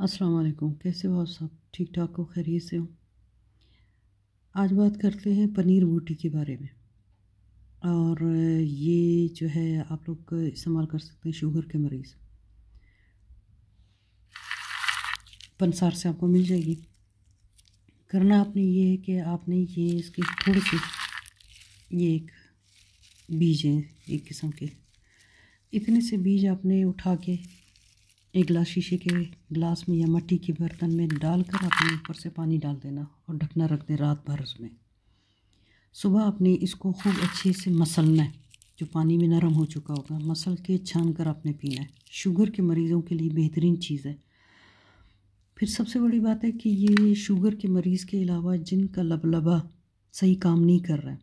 अस्सलाम वालेकुम कैसे हो आप सब ठीक ठाक हो खैरियत से हो आज बात करते हैं पनीर बूटी के बारे में और ये जो है आप लोग इस्तेमाल कर सकते हैं शुगर के मरीज़ पंसार से आपको मिल जाएगी करना आपने ये है कि आपने ये इसके थोड़े से ये एक बीज हैं एक किस्म के इतने से बीज आपने उठा के एक गिलास शीशे के गिलास में या मट्टी के बर्तन में डालकर अपने ऊपर से पानी डाल देना और ढकना रख दे रात भर उसमें सुबह आपने इसको खूब अच्छे से मसलना है जो पानी में नरम हो चुका होगा मसल के छान कर आपने पीना है शुगर के मरीज़ों के लिए बेहतरीन चीज़ है फिर सबसे बड़ी बात है कि ये शुगर के मरीज़ के अलावा जिनका लबलबा सही काम नहीं कर रहा है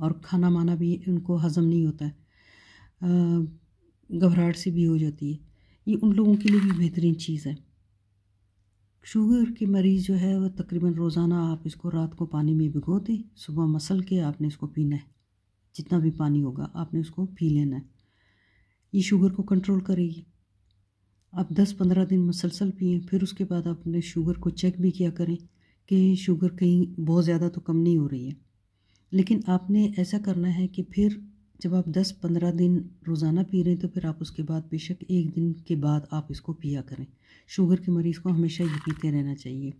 और खाना माना भी उनको हज़म नहीं होता है घबराहट से भी हो जाती है ये उन लोगों के लिए भी बेहतरीन चीज़ है शुगर के मरीज़ जो है वह तकरीबन रोज़ाना आप इसको रात को पानी में भिगो दें सुबह मसल के आपने इसको पीना है जितना भी पानी होगा आपने उसको पी लेना है ये शुगर को कंट्रोल करेगी आप 10-15 दिन मसलसल पिए फिर उसके बाद आपने शुगर को चेक भी किया करें कि शुगर कहीं बहुत ज़्यादा तो कम नहीं हो रही है लेकिन आपने ऐसा करना है कि फिर जब आप 10-15 दिन रोज़ाना पी रहे हैं तो फिर आप उसके बाद बेशक एक दिन के बाद आप इसको पिया करें शुगर के मरीज़ को हमेशा ये पीते रहना चाहिए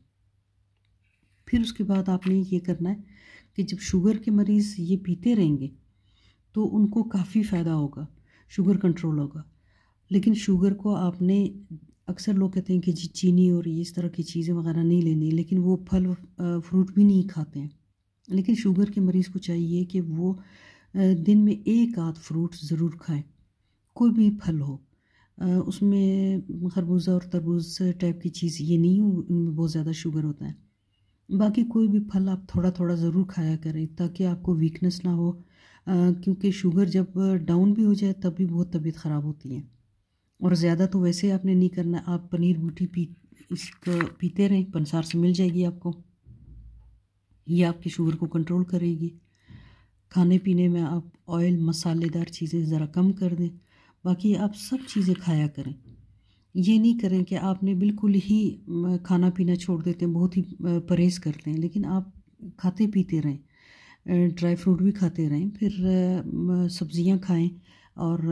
फिर उसके बाद आपने ये करना है कि जब शुगर के मरीज़ ये पीते रहेंगे तो उनको काफ़ी फ़ायदा होगा शुगर कंट्रोल होगा लेकिन शुगर को आपने अक्सर लोग कहते हैं कि जी चीनी और ये इस तरह की चीज़ें वगैरह नहीं लेनी लेकिन वो फल फ्रूट भी नहीं खाते हैं लेकिन शुगर के मरीज़ को चाहिए कि वो दिन में एक आध फ्रूट ज़रूर खाएं कोई भी फल हो उसमें खरबूजा और तरबूज टाइप की चीज़ ये नहीं उनमें बहुत ज़्यादा शुगर होता है बाकी कोई भी फल आप थोड़ा थोड़ा ज़रूर खाया करें ताकि आपको वीकनेस ना हो क्योंकि शुगर जब डाउन भी हो जाए तब भी बहुत तबीयत ख़राब होती है और ज़्यादा तो वैसे आपने नहीं करना आप पनीर बूटी पी इसको पीते रहें पंसार से मिल जाएगी आपको ये आपकी शुगर को कंट्रोल करेगी खाने पीने में आप ऑयल मसालेदार चीज़ें ज़रा कम कर दें बाकी आप सब चीज़ें खाया करें ये नहीं करें कि आपने बिल्कुल ही खाना पीना छोड़ देते हैं बहुत ही परहेज़ करते हैं लेकिन आप खाते पीते रहें ड्राई फ्रूट भी खाते रहें फिर सब्ज़ियाँ खाएं और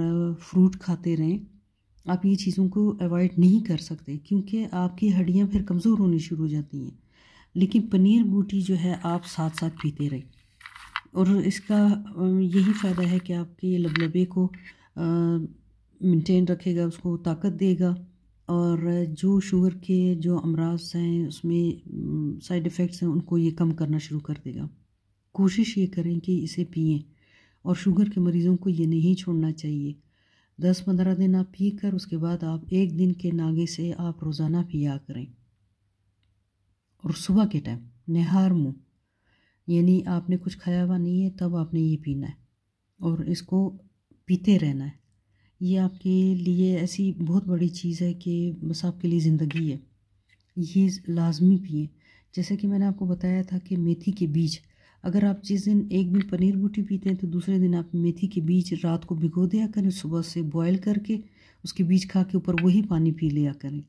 फ्रूट खाते रहें आप ये चीज़ों को अवॉइड नहीं कर सकते क्योंकि आपकी हड्डियाँ फिर कमज़ोर होनी शुरू हो जाती हैं लेकिन पनीर बूटी जो है आप साथ साथ पीते रहें और इसका यही फ़ायदा है कि आपके लबलबे को मेंटेन रखेगा उसको ताकत देगा और जो शुगर के जो अमराज हैं उसमें साइड इफ़ेक्ट्स हैं उनको ये कम करना शुरू कर देगा कोशिश ये करें कि इसे पिएँ और शुगर के मरीज़ों को ये नहीं छोड़ना चाहिए दस पंद्रह दिन आप पी कर उसके बाद आप एक दिन के नागे से आप रोज़ाना पिया करें और सुबह के टाइम नहार मुँह यानी आपने कुछ खाया हुआ नहीं है तब आपने ये पीना है और इसको पीते रहना है ये आपके लिए ऐसी बहुत बड़ी चीज़ है कि बस आपके लिए ज़िंदगी है ये लाजमी पिए जैसे कि मैंने आपको बताया था कि मेथी के बीज अगर आप जिस दिन एक दिन पनीर बूटी पीते हैं तो दूसरे दिन आप मेथी के बीज रात को भिगो दिया करें सुबह से बॉयल करके उसके बीज खा के ऊपर वही पानी पी लिया करें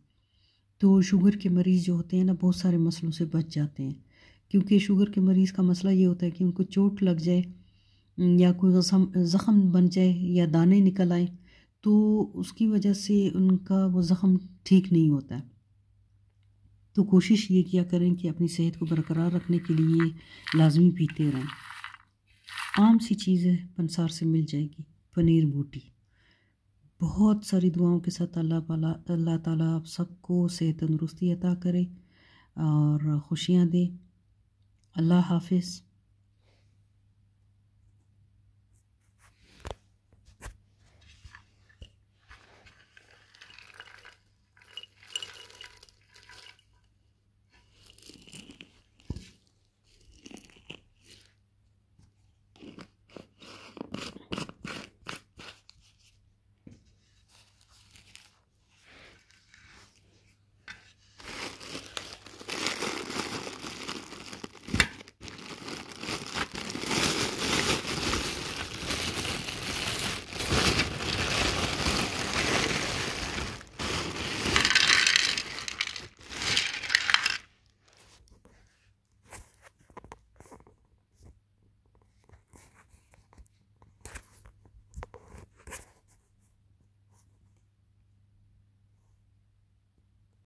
तो शुगर के मरीज़ जो होते हैं ना बहुत सारे मसलों से बच जाते हैं क्योंकि शुगर के मरीज़ का मसला ये होता है कि उनको चोट लग जाए या कोई ज़ख़म बन जाए या दाने निकल आए तो उसकी वजह से उनका वो ज़ख़म ठीक नहीं होता है तो कोशिश ये किया करें कि अपनी सेहत को बरकरार रखने के लिए लाजमी पीते रहें आम सी चीज़ है पंसार से मिल जाएगी पनीर बूटी बहुत सारी दुआओं के साथ अल्लाह अल्लाह ताला आप सबको सेहत तंदुरुस्ती अता करे और खुशियाँ दे अल्लाह हाफिज़